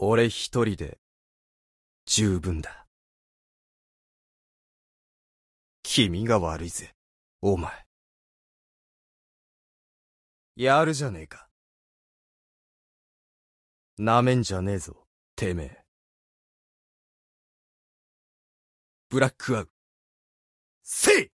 俺一人で十分だ。君が悪いぜ、お前。やるじゃねえか。なめんじゃねえぞ、てめえ。ブラックアウ。せい